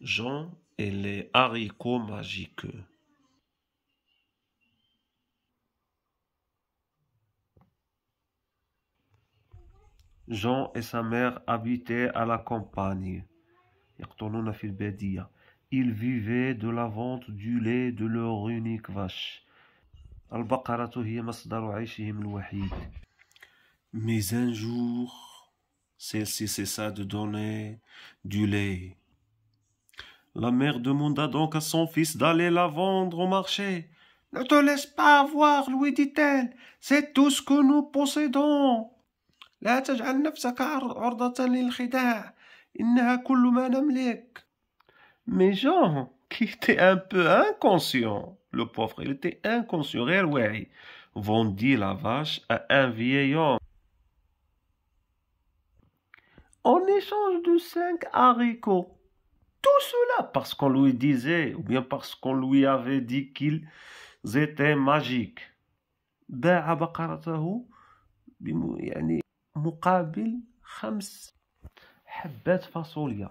Jean et les haricots magiques. Jean et sa mère habitaient à la campagne. Ils vivaient de la vente du lait de leur unique vache. Mais un jour, celle-ci cessa de donner du lait la mère demanda donc à son fils d'aller la vendre au marché. Ne te laisse pas avoir, lui dit-elle, c'est tout ce que nous possédons. Mais Jean, qui était un peu inconscient, le pauvre, il était inconscient, vendit la vache à un vieil homme. En échange de cinq haricots, tout cela parce qu'on lui disait ou bien parce qu'on lui avait dit qu'ils étaient magiques باع بقرته يعني مقابل خمس حبات فاصوليا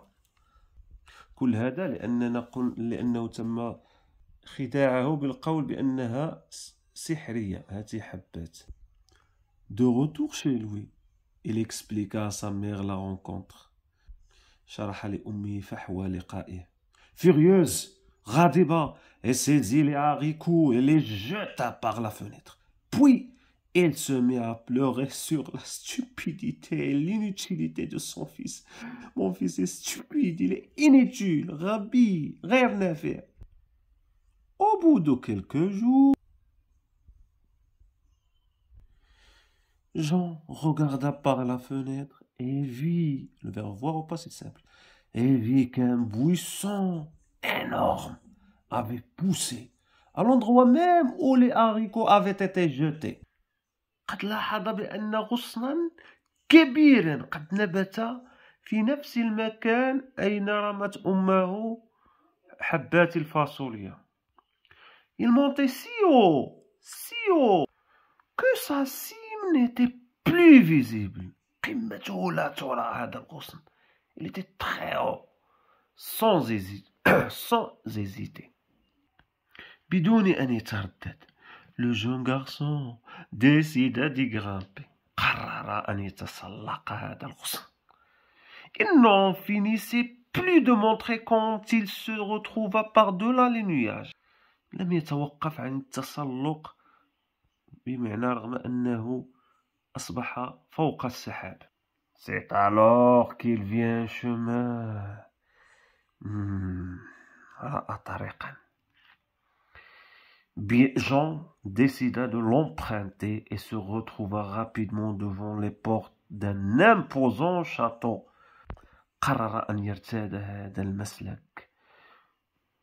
كل هذا لأننا قل لأنه تم خداعه بالقول بأنها سحرية هذه حبات De retour chez lui, il expliqua à sa mère la rencontre. Furieuse, radiba, et saisit les haricots et les jeta par la fenêtre. Puis, elle se met à pleurer sur la stupidité et l'inutilité de son fils. Mon fils est stupide, il est inutile, rabbi, rien à Au bout de quelques jours, Jean regarda par la fenêtre et vit, le verbe voir au passé simple, et vit qu'un buisson énorme avait poussé à l'endroit même où les haricots avaient été jetés. قد Il montait si haut, si haut, que ça n'était plus visible. Ah, il était très haut, sans, hésiter. sans hésiter. Le jeune garçon décida d'y grimper. Ah, il n'en finissait plus de montrer quand il se retrouva par-delà les nuages. Il أصبح فوق السحاب. C'est alors qu'il vient chemin. رأى hmm. طريقا. Ah, Jean décida de l'emprunter et se retrouva rapidement devant les portes d'un imposant château. قرر أن يرتاد هذا المسلك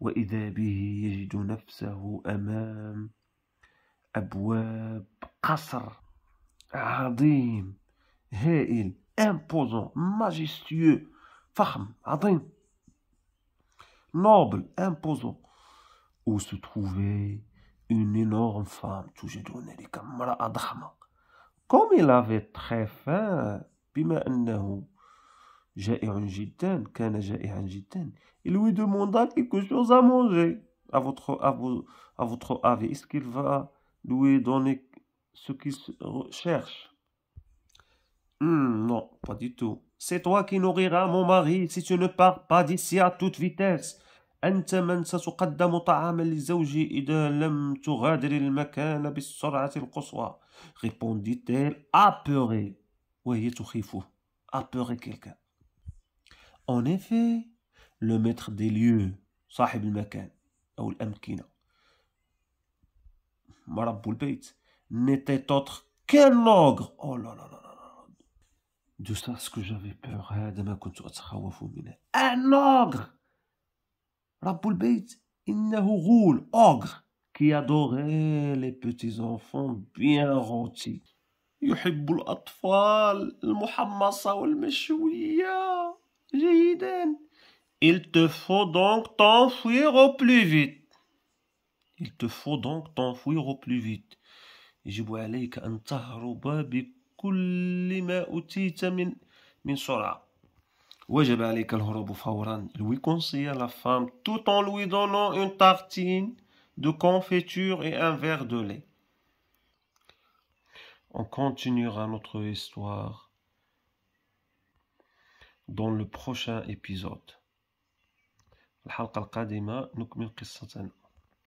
وإذا به يجد نفسه أمام أبواب قصر Adim, réel, imposant majestueux femme adim, noble imposant où se trouvait une énorme femme comme il avait très faim puis maintenant j'ai un كان il lui demanda quelque chose à manger à votre à, à votre avis est-ce qu'il va lui donner ce qui se hum, non, pas du tout. C'est toi qui nourriras mon mari si tu ne pars pas d'ici à toute vitesse. أنت من ستقدم لزوجي إذا لم تغادر المكان répondit-elle apeurée. apeurée quelqu'un. En effet, le maître des lieux, صاحب المكان أو الأمكنة. le البيت n'était autre qu'un ogre. Oh là là là là De ça, ce que j'avais peur, hein, un ogre. Raboul Beit, roule, ogre, qui adorait les petits enfants bien rôtis. Il te faut donc t'enfuir au plus vite. Il te faut donc t'enfuir au plus vite. Je vois les cas en t'harouba, bikou lima outil tamine minsora. Ou j'ai balai qu'elle roube au fau ran lui conseille à la femme tout en lui donnant une tartine de confiture et un verre de lait. On continuera notre histoire dans le prochain épisode.